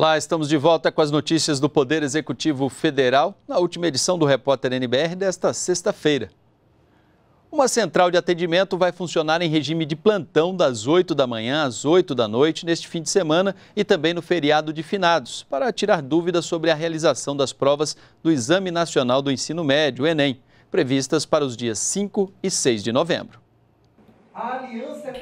Olá, estamos de volta com as notícias do Poder Executivo Federal na última edição do Repórter NBR desta sexta-feira. Uma central de atendimento vai funcionar em regime de plantão das 8 da manhã às 8 da noite neste fim de semana e também no feriado de finados, para tirar dúvidas sobre a realização das provas do Exame Nacional do Ensino Médio, ENEM, previstas para os dias 5 e 6 de novembro.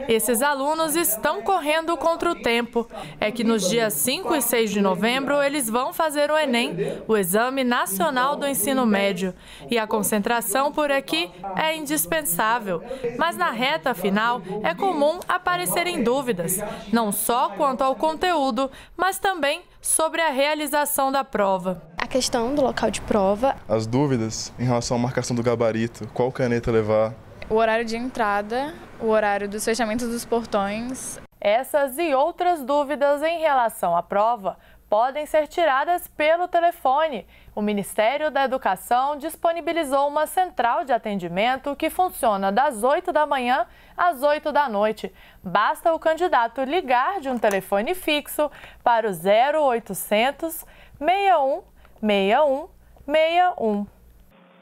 Esses alunos estão correndo contra o tempo. É que nos dias 5 e 6 de novembro eles vão fazer o Enem, o Exame Nacional do Ensino Médio. E a concentração por aqui é indispensável. Mas na reta final é comum aparecerem dúvidas, não só quanto ao conteúdo, mas também sobre a realização da prova. A questão do local de prova. As dúvidas em relação à marcação do gabarito, qual caneta levar o horário de entrada, o horário dos fechamentos dos portões. Essas e outras dúvidas em relação à prova podem ser tiradas pelo telefone. O Ministério da Educação disponibilizou uma central de atendimento que funciona das 8 da manhã às 8 da noite. Basta o candidato ligar de um telefone fixo para o 0800 61 61 61.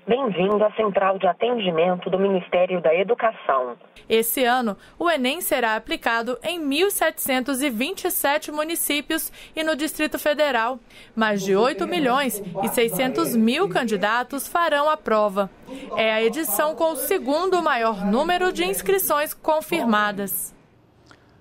Bem-vindo à Central de Atendimento do Ministério da Educação. Esse ano, o Enem será aplicado em 1.727 municípios e no Distrito Federal. Mais de 8 milhões e 600 mil candidatos farão a prova. É a edição com o segundo maior número de inscrições confirmadas.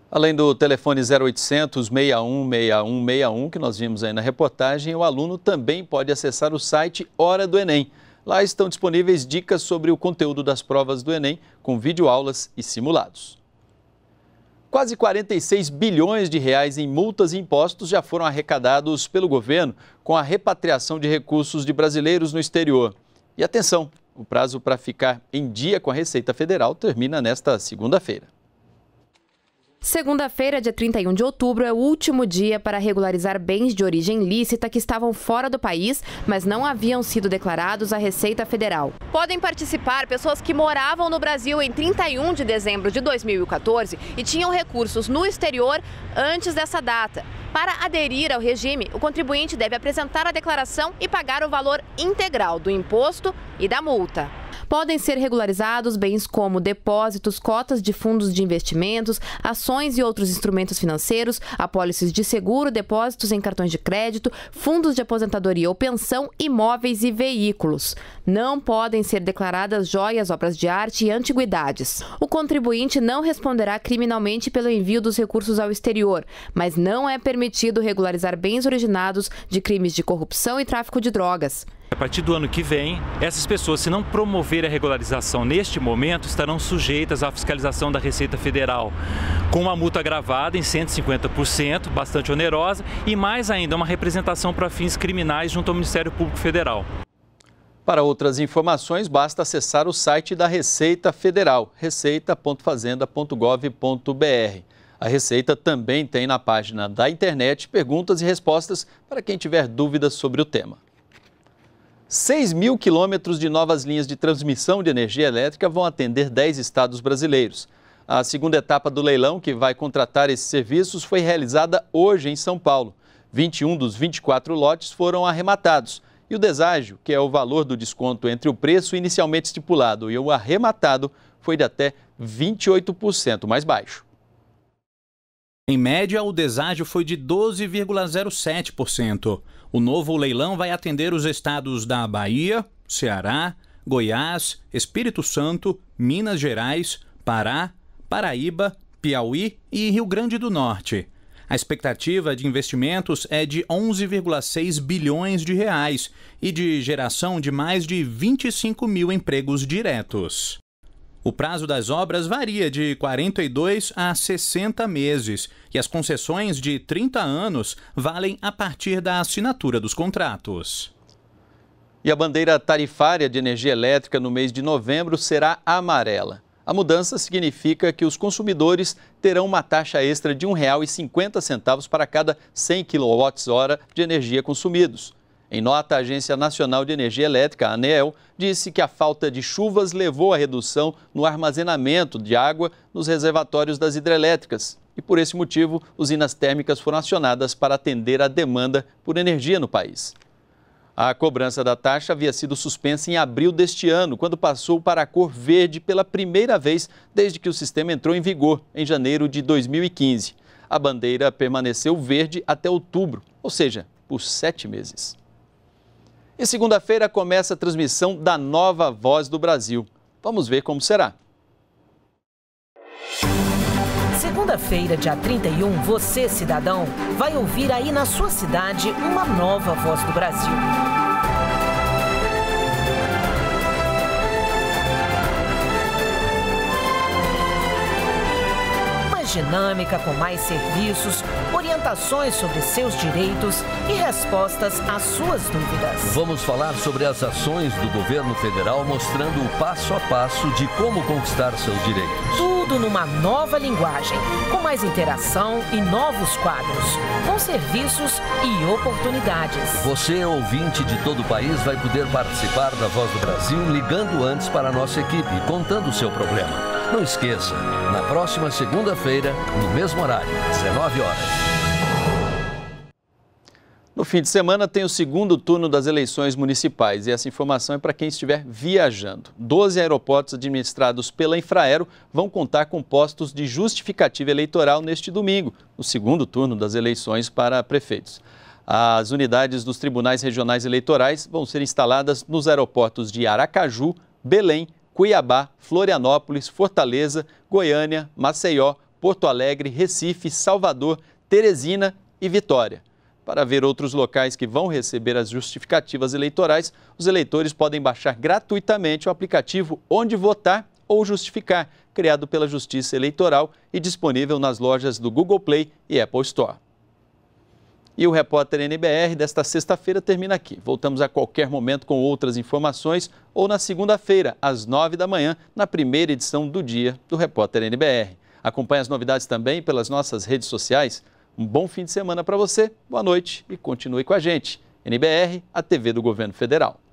Além do telefone 0800 616161, que nós vimos aí na reportagem, o aluno também pode acessar o site Hora do Enem. Lá estão disponíveis dicas sobre o conteúdo das provas do Enem, com videoaulas e simulados. Quase 46 bilhões de reais em multas e impostos já foram arrecadados pelo governo com a repatriação de recursos de brasileiros no exterior. E atenção, o prazo para ficar em dia com a Receita Federal termina nesta segunda-feira. Segunda-feira, dia 31 de outubro, é o último dia para regularizar bens de origem lícita que estavam fora do país, mas não haviam sido declarados à Receita Federal. Podem participar pessoas que moravam no Brasil em 31 de dezembro de 2014 e tinham recursos no exterior antes dessa data. Para aderir ao regime, o contribuinte deve apresentar a declaração e pagar o valor integral do imposto e da multa. Podem ser regularizados bens como depósitos, cotas de fundos de investimentos, ações e outros instrumentos financeiros, apólices de seguro, depósitos em cartões de crédito, fundos de aposentadoria ou pensão, imóveis e veículos. Não podem ser declaradas joias, obras de arte e antiguidades. O contribuinte não responderá criminalmente pelo envio dos recursos ao exterior, mas não é permitido regularizar bens originados de crimes de corrupção e tráfico de drogas a partir do ano que vem, essas pessoas, se não promover a regularização neste momento, estarão sujeitas à fiscalização da Receita Federal, com uma multa gravada em 150%, bastante onerosa, e mais ainda uma representação para fins criminais junto ao Ministério Público Federal. Para outras informações, basta acessar o site da Receita Federal, receita.fazenda.gov.br. A Receita também tem na página da internet perguntas e respostas para quem tiver dúvidas sobre o tema. 6 mil quilômetros de novas linhas de transmissão de energia elétrica vão atender 10 estados brasileiros. A segunda etapa do leilão, que vai contratar esses serviços, foi realizada hoje em São Paulo. 21 dos 24 lotes foram arrematados. E o deságio, que é o valor do desconto entre o preço inicialmente estipulado e o arrematado, foi de até 28% mais baixo. Em média, o deságio foi de 12,07%. O novo leilão vai atender os estados da Bahia, Ceará, Goiás, Espírito Santo, Minas Gerais, Pará, Paraíba, Piauí e Rio Grande do Norte. A expectativa de investimentos é de 11,6 bilhões de reais e de geração de mais de 25 mil empregos diretos. O prazo das obras varia de 42 a 60 meses e as concessões de 30 anos valem a partir da assinatura dos contratos. E a bandeira tarifária de energia elétrica no mês de novembro será amarela. A mudança significa que os consumidores terão uma taxa extra de R$ 1,50 para cada 100 kWh de energia consumidos. Em nota, a Agência Nacional de Energia Elétrica, ANEEL, disse que a falta de chuvas levou à redução no armazenamento de água nos reservatórios das hidrelétricas. E por esse motivo, usinas térmicas foram acionadas para atender à demanda por energia no país. A cobrança da taxa havia sido suspensa em abril deste ano, quando passou para a cor verde pela primeira vez desde que o sistema entrou em vigor, em janeiro de 2015. A bandeira permaneceu verde até outubro, ou seja, por sete meses. E segunda-feira começa a transmissão da nova Voz do Brasil. Vamos ver como será. Segunda-feira, dia 31, você, cidadão, vai ouvir aí na sua cidade uma nova Voz do Brasil. dinâmica com mais serviços, orientações sobre seus direitos e respostas às suas dúvidas. Vamos falar sobre as ações do governo federal mostrando o passo a passo de como conquistar seus direitos. Tudo numa nova linguagem, com mais interação e novos quadros, com serviços e oportunidades. Você, ouvinte de todo o país, vai poder participar da Voz do Brasil ligando antes para a nossa equipe, contando o seu problema. Não esqueça, na próxima segunda-feira, no mesmo horário, 19 horas. No fim de semana tem o segundo turno das eleições municipais e essa informação é para quem estiver viajando. Doze aeroportos administrados pela Infraero vão contar com postos de justificativa eleitoral neste domingo, no segundo turno das eleições para prefeitos. As unidades dos tribunais regionais eleitorais vão ser instaladas nos aeroportos de Aracaju, Belém, Cuiabá, Florianópolis, Fortaleza, Goiânia, Maceió, Porto Alegre, Recife, Salvador, Teresina e Vitória. Para ver outros locais que vão receber as justificativas eleitorais, os eleitores podem baixar gratuitamente o aplicativo Onde Votar ou Justificar, criado pela Justiça Eleitoral e disponível nas lojas do Google Play e Apple Store. E o repórter NBR desta sexta-feira termina aqui. Voltamos a qualquer momento com outras informações ou na segunda-feira, às nove da manhã, na primeira edição do dia do Repórter NBR. Acompanhe as novidades também pelas nossas redes sociais. Um bom fim de semana para você, boa noite e continue com a gente. NBR, a TV do Governo Federal.